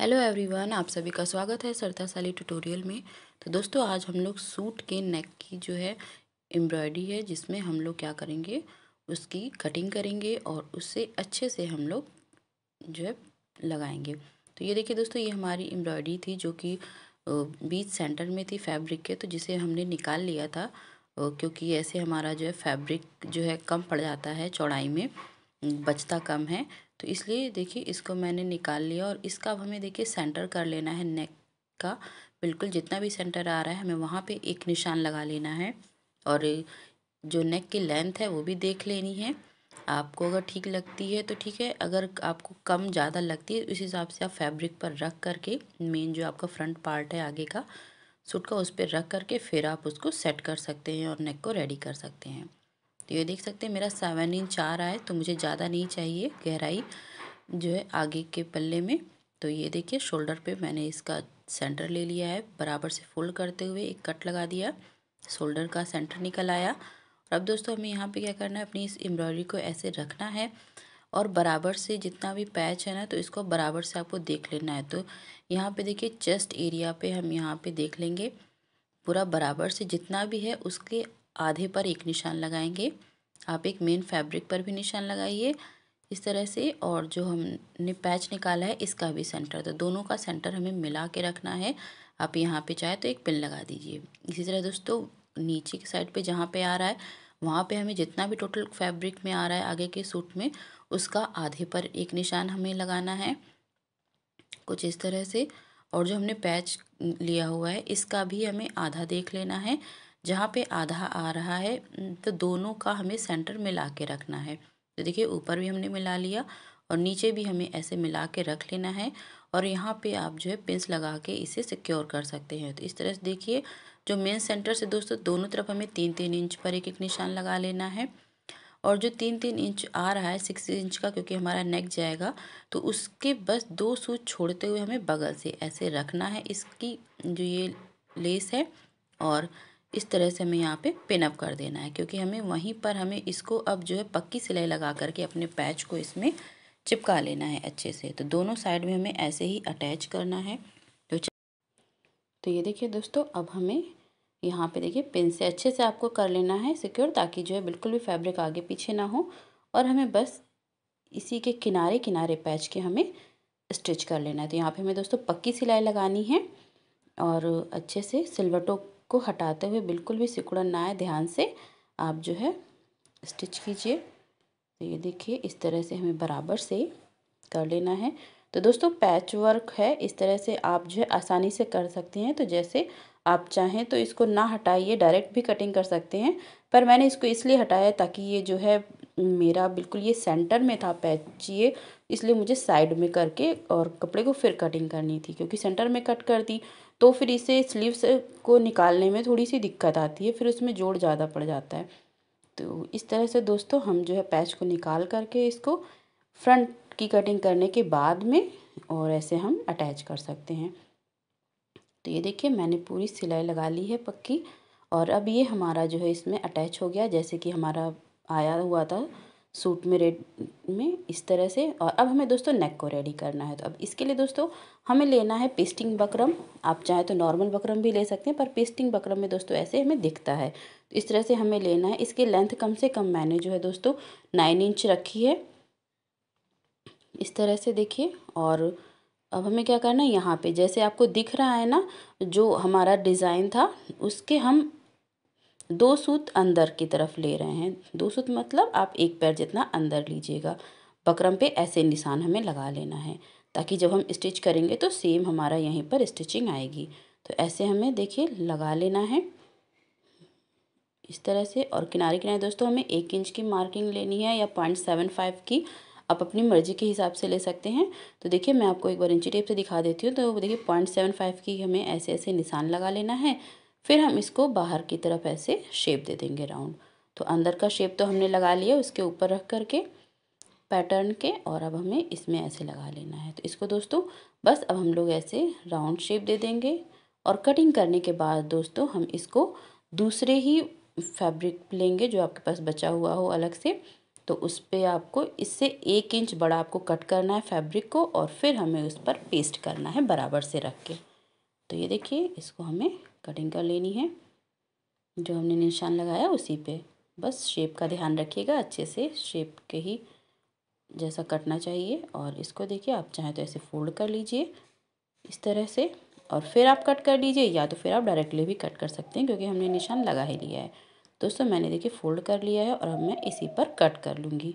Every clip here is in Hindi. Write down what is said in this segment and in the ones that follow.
हेलो एवरीवन आप सभी का स्वागत है सरता साली ट्यूटोरियल में तो दोस्तों आज हम लोग सूट के नेक की जो है एम्ब्रॉयडरी है जिसमें हम लोग क्या करेंगे उसकी कटिंग करेंगे और उससे अच्छे से हम लोग जो है लगाएंगे तो ये देखिए दोस्तों ये हमारी एम्ब्रॉयडरी थी जो कि बीच सेंटर में थी फैब्रिक के तो जिसे हमने निकाल लिया था क्योंकि ऐसे हमारा जो है फैब्रिक जो है कम पड़ जाता है चौड़ाई में बचता कम है तो इसलिए देखिए इसको मैंने निकाल लिया और इसका अब हमें देखिए सेंटर कर लेना है नेक का बिल्कुल जितना भी सेंटर आ रहा है हमें वहाँ पे एक निशान लगा लेना है और जो नेक की लेंथ है वो भी देख लेनी है आपको अगर ठीक लगती है तो ठीक है अगर आपको कम ज़्यादा लगती है उस तो हिसाब से आप फैब्रिक पर रख करके मेन जो आपका फ्रंट पार्ट है आगे का सूट का उस पर रख करके फिर आप उसको सेट कर सकते हैं और नेक को रेडी कर सकते हैं तो ये देख सकते हैं मेरा सेवन इंच आ रहा है तो मुझे ज़्यादा नहीं चाहिए गहराई जो है आगे के पल्ले में तो ये देखिए शोल्डर पे मैंने इसका सेंटर ले लिया है बराबर से फोल्ड करते हुए एक कट लगा दिया शोल्डर का सेंटर निकल आया और अब दोस्तों हमें यहाँ पे क्या करना है अपनी इस एम्ब्रॉयडरी को ऐसे रखना है और बराबर से जितना भी पैच है ना तो इसको बराबर से आपको देख लेना है तो यहाँ पे देखिए चेस्ट एरिया पे हम यहाँ पे देख लेंगे पूरा बराबर से जितना भी है उसके आधे पर एक निशान लगाएंगे आप एक मेन फैब्रिक पर भी निशान लगाइए इस तरह से और जो हमने पैच निकाला है इसका भी सेंटर तो दोनों का सेंटर हमें मिला के रखना है आप यहाँ पे चाहे तो एक पिन लगा दीजिए इसी तरह दोस्तों नीचे की साइड पे जहाँ पे आ रहा है वहाँ पे हमें जितना भी टोटल फैब्रिक में आ रहा है आगे के सूट में उसका आधे पर एक निशान हमें लगाना है कुछ इस तरह से और जो हमने पैच लिया हुआ है इसका भी हमें आधा देख लेना है जहाँ पे आधा आ रहा है तो दोनों का हमें सेंटर मिला के रखना है तो देखिए ऊपर भी हमने मिला लिया और नीचे भी हमें ऐसे मिला के रख लेना है और यहाँ पे आप जो है पिंस लगा के इसे सिक्योर कर सकते हैं तो इस तरह से देखिए जो मेन सेंटर से दोस्तों दोनों तरफ हमें तीन तीन इंच पर एक एक निशान लगा लेना है और जो तीन तीन इंच आ रहा है सिक्स इंच का क्योंकि हमारा नेक जाएगा तो उसके बस दो सूच छोड़ते हुए हमें बगल से ऐसे रखना है इसकी जो ये लेस है और इस तरह से हमें यहाँ पे पिनअप कर देना है क्योंकि हमें वहीं पर हमें इसको अब जो है पक्की सिलाई लगा करके अपने पैच को इसमें चिपका लेना है अच्छे से तो दोनों साइड में हमें ऐसे ही अटैच करना है तो तो ये देखिए दोस्तों अब हमें यहाँ पे देखिए पिन से अच्छे से आपको कर लेना है सिक्योर ताकि जो है बिल्कुल भी फैब्रिक आगे पीछे ना हो और हमें बस इसी के किनारे किनारे पैच के हमें स्टिच कर लेना है तो यहाँ पे हमें दोस्तों पक्की सिलाई लगानी है और अच्छे से सिल्वर टोप को हटाते हुए बिल्कुल भी सिकुड़न ना आए ध्यान से आप जो है स्टिच कीजिए तो ये देखिए इस तरह से हमें बराबर से कर लेना है तो दोस्तों पैच वर्क है इस तरह से आप जो है आसानी से कर सकते हैं तो जैसे आप चाहें तो इसको ना हटाइए डायरेक्ट भी कटिंग कर सकते हैं पर मैंने इसको इसलिए हटाया ताकि ये जो है मेरा बिल्कुल ये सेंटर में था पैच ये इसलिए मुझे साइड में करके और कपड़े को फिर कटिंग करनी थी क्योंकि सेंटर में कट कर दी तो फिर इसे स्लीव्स को निकालने में थोड़ी सी दिक्कत आती है फिर उसमें जोड़ ज़्यादा पड़ जाता है तो इस तरह से दोस्तों हम जो है पैच को निकाल करके इसको फ्रंट की कटिंग करने के बाद में और ऐसे हम अटैच कर सकते हैं तो ये देखिए मैंने पूरी सिलाई लगा ली है पक्की और अब ये हमारा जो है इसमें अटैच हो गया जैसे कि हमारा आया हुआ था सूट में रेड में इस तरह से और अब हमें दोस्तों नेक को रेडी करना है तो अब इसके लिए दोस्तों हमें लेना है पेस्टिंग बकरम आप चाहें तो नॉर्मल बकरम भी ले सकते हैं पर पेस्टिंग बकरम में दोस्तों ऐसे हमें दिखता है तो इस तरह से हमें लेना है इसके लेंथ कम से कम मैंने जो है दोस्तों नाइन इंच रखी है इस तरह से देखिए और अब हमें क्या करना है यहाँ पे जैसे आपको दिख रहा है ना जो हमारा डिज़ाइन था उसके हम दो सूत अंदर की तरफ ले रहे हैं दो सूत मतलब आप एक पैर जितना अंदर लीजिएगा बकरम पे ऐसे निशान हमें लगा लेना है ताकि जब हम स्टिच करेंगे तो सेम हमारा यहीं पर स्टिचिंग आएगी तो ऐसे हमें देखिए लगा लेना है इस तरह से और किनारे किनारे दोस्तों हमें एक इंच की मार्किंग लेनी है या पॉइंट सेवन फाइव की आप अपनी मर्जी के हिसाब से ले सकते हैं तो देखिए मैं आपको एक बार इंची टेप से दिखा देती हूँ तो देखिए पॉइंट सेवन फाइव की हमें ऐसे ऐसे निशान लगा लेना है फिर हम इसको बाहर की तरफ ऐसे शेप दे देंगे राउंड तो अंदर का शेप तो हमने लगा लिया उसके ऊपर रख करके पैटर्न के और अब हमें इसमें ऐसे लगा लेना है तो इसको दोस्तों बस अब हम लोग ऐसे राउंड शेप दे देंगे और कटिंग करने के बाद दोस्तों हम इसको दूसरे ही फैब्रिक लेंगे जो आपके पास बचा हुआ हो अलग से तो उस पर आपको इससे एक इंच बड़ा आपको कट करना है फैब्रिक को और फिर हमें उस पर पेस्ट करना है बराबर से रख के तो ये देखिए इसको हमें कटिंग कर लेनी है जो हमने निशान लगाया उसी पे बस शेप का ध्यान रखिएगा अच्छे से शेप के ही जैसा कटना चाहिए और इसको देखिए आप चाहें तो ऐसे फोल्ड कर लीजिए इस तरह से और फिर आप कट कर लीजिए या तो फिर आप डायरेक्टली भी कट कर सकते हैं क्योंकि हमने निशान लगा ही लिया है दोस्तों मैंने देखिए फोल्ड कर लिया है और अब मैं इसी पर कट कर लूँगी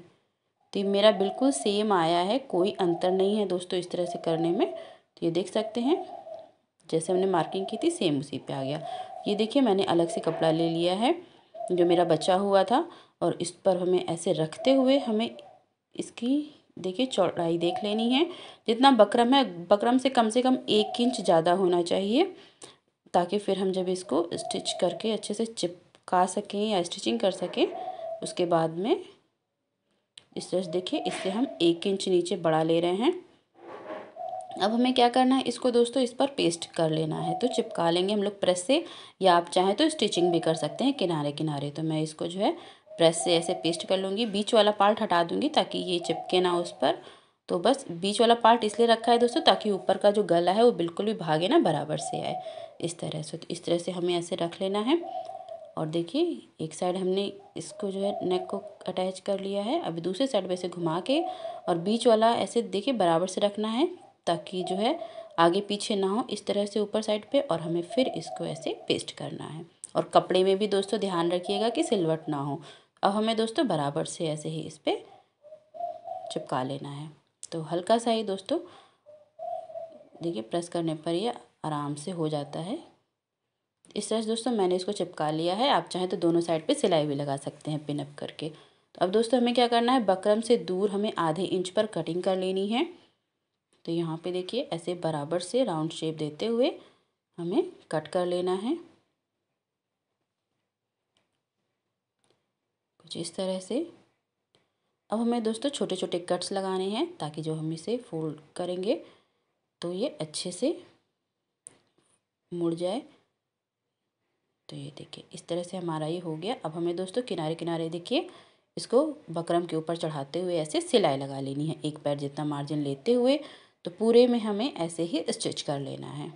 तो ये मेरा बिल्कुल सेम आया है कोई अंतर नहीं है दोस्तों इस तरह से करने में तो ये देख सकते हैं जैसे हमने मार्किंग की थी सेम उसी पे आ गया ये देखिए मैंने अलग से कपड़ा ले लिया है जो मेरा बचा हुआ था और इस पर हमें ऐसे रखते हुए हमें इसकी देखिए चौड़ाई देख लेनी है जितना बकरम है बकरम से कम से कम एक इंच ज़्यादा होना चाहिए ताकि फिर हम जब इसको स्टिच करके अच्छे से चिपका सकें या स्टिचिंग कर सकें उसके बाद में इस तरह देखिए इससे हम एक इंच नीचे बढ़ा ले रहे हैं अब हमें क्या करना है इसको दोस्तों इस पर पेस्ट कर लेना है तो चिपका लेंगे हम लोग प्रेस से या आप चाहें तो स्टिचिंग भी कर सकते हैं किनारे किनारे तो मैं इसको जो है प्रेस से ऐसे पेस्ट कर लूँगी बीच वाला पार्ट हटा दूँगी ताकि ये चिपके ना उस पर तो बस बीच वाला पार्ट इसलिए रखा है दोस्तों ताकि ऊपर का जो गला है वो बिल्कुल भी भागे ना बराबर से आए इस तरह से तो इस तरह से हमें ऐसे रख लेना है और देखिए एक साइड हमने इसको जो है नेक को अटैच कर लिया है अभी दूसरे साइड में ऐसे घुमा के और बीच वाला ऐसे देखिए बराबर से रखना है ताकि जो है आगे पीछे ना हो इस तरह से ऊपर साइड पे और हमें फिर इसको ऐसे पेस्ट करना है और कपड़े में भी दोस्तों ध्यान रखिएगा कि सिलवट ना हो अब हमें दोस्तों बराबर से ऐसे ही इस पर चिपका लेना है तो हल्का सा ही दोस्तों देखिए प्रेस करने पर ये आराम से हो जाता है इस तरह से दोस्तों मैंने इसको चिपका लिया है आप चाहें तो दोनों साइड पे सिलाई भी लगा सकते हैं पिनअप करके तो अब दोस्तों हमें क्या करना है बकरम से दूर हमें आधे इंच पर कटिंग कर लेनी है तो यहाँ पे देखिए ऐसे बराबर से राउंड शेप देते हुए हमें कट कर लेना है कुछ इस तरह से अब हमें दोस्तों छोटे छोटे कट्स लगाने हैं ताकि जो हम इसे फोल्ड करेंगे तो ये अच्छे से मुड़ जाए तो ये देखिए इस तरह से हमारा ये हो गया अब हमें दोस्तों किनारे किनारे देखिए इसको बकरम के ऊपर चढ़ाते हुए ऐसे सिलाई लगा लेनी है एक पैर जितना मार्जिन लेते हुए तो पूरे में हमें ऐसे ही स्टिच कर लेना है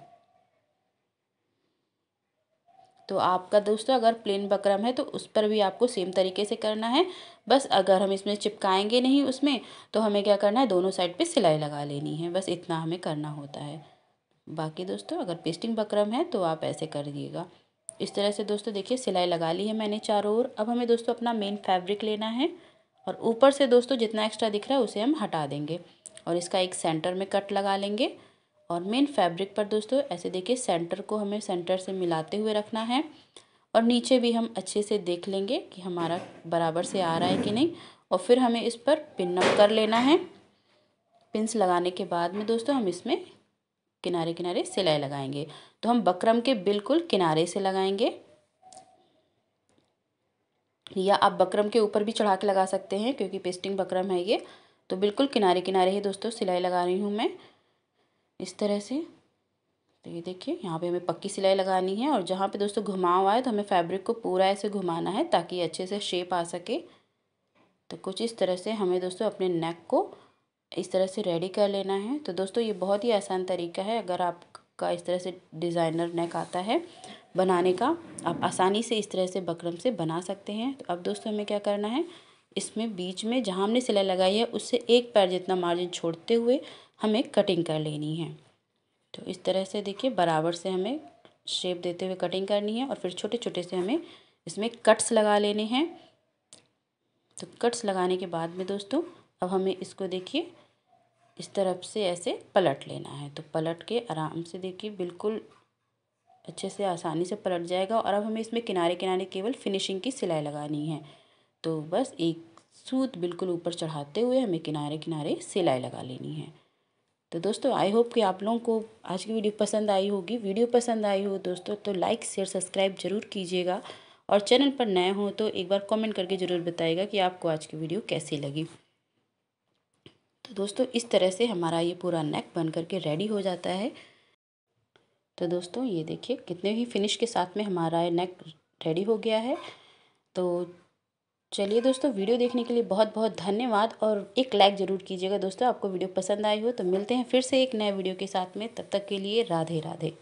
तो आपका दोस्तों अगर प्लेन बकरम है तो उस पर भी आपको सेम तरीके से करना है बस अगर हम इसमें चिपकाएंगे नहीं उसमें तो हमें क्या करना है दोनों साइड पे सिलाई लगा लेनी है बस इतना हमें करना होता है बाकी दोस्तों अगर पेस्टिंग बकरम है तो आप ऐसे कर दिएगा इस तरह से दोस्तों देखिए सिलाई लगा ली है मैंने चारों ओर अब हमें दोस्तों अपना मेन फैब्रिक लेना है और ऊपर से दोस्तों जितना एक्स्ट्रा दिख रहा है उसे हम हटा देंगे और इसका एक सेंटर में कट लगा लेंगे और मेन फैब्रिक पर दोस्तों ऐसे देखिए सेंटर को हमें सेंटर से मिलाते हुए रखना है और नीचे भी हम अच्छे से देख लेंगे कि हमारा बराबर से आ रहा है कि नहीं और फिर हमें इस पर पिनअप कर लेना है पिंस लगाने के बाद में दोस्तों हम इसमें किनारे किनारे सिलाई लगाएंगे तो हम बकरम के बिल्कुल किनारे से लगाएंगे या आप बकरम के ऊपर भी चढ़ा के लगा सकते हैं क्योंकि पेस्टिंग बकरम है ये तो बिल्कुल किनारे किनारे ही दोस्तों सिलाई लगा रही हूँ मैं इस तरह से तो ये देखिए यहाँ पे हमें पक्की सिलाई लगानी है और जहाँ पे दोस्तों घुमाव आए तो हमें फैब्रिक को पूरा ऐसे घुमाना है ताकि अच्छे से शेप आ सके तो कुछ इस तरह से हमें दोस्तों अपने नेक को इस तरह से रेडी कर लेना है तो दोस्तों ये बहुत ही आसान तरीका है अगर आपका इस तरह से डिज़ाइनर नेक आता है बनाने का आप आसानी से इस तरह से बकरम से बना सकते हैं तो अब दोस्तों हमें क्या करना है इसमें बीच में जहाँ हमने सिलाई लगाई है उससे एक पैर जितना मार्जिन छोड़ते हुए हमें कटिंग कर लेनी है तो इस तरह से देखिए बराबर से हमें शेप देते हुए कटिंग करनी है और फिर छोटे छोटे से हमें इसमें कट्स लगा लेने हैं तो कट्स लगाने के बाद में दोस्तों अब हमें इसको देखिए इस तरफ से ऐसे पलट लेना है तो पलट के आराम से देखिए बिल्कुल अच्छे से आसानी से पलट जाएगा और अब हमें इसमें किनारे किनारे केवल फिनिशिंग की सिलाई लगानी है तो बस एक सूत बिल्कुल ऊपर चढ़ाते हुए हमें किनारे किनारे सिलाई लगा लेनी है तो दोस्तों आई होप कि आप लोगों को आज की वीडियो पसंद आई होगी वीडियो पसंद आई हो दोस्तों तो लाइक शेयर सब्सक्राइब ज़रूर कीजिएगा और चैनल पर नए हो तो एक बार कमेंट करके ज़रूर बताएगा कि आपको आज की वीडियो कैसी लगी तो दोस्तों इस तरह से हमारा ये पूरा नेक बन करके रेडी हो जाता है तो दोस्तों ये देखिए कितने ही फिनिश के साथ में हमारा ये नेक रेडी हो गया है तो चलिए दोस्तों वीडियो देखने के लिए बहुत बहुत धन्यवाद और एक लाइक ज़रूर कीजिएगा दोस्तों आपको वीडियो पसंद आई हो तो मिलते हैं फिर से एक नए वीडियो के साथ में तब तक के लिए राधे राधे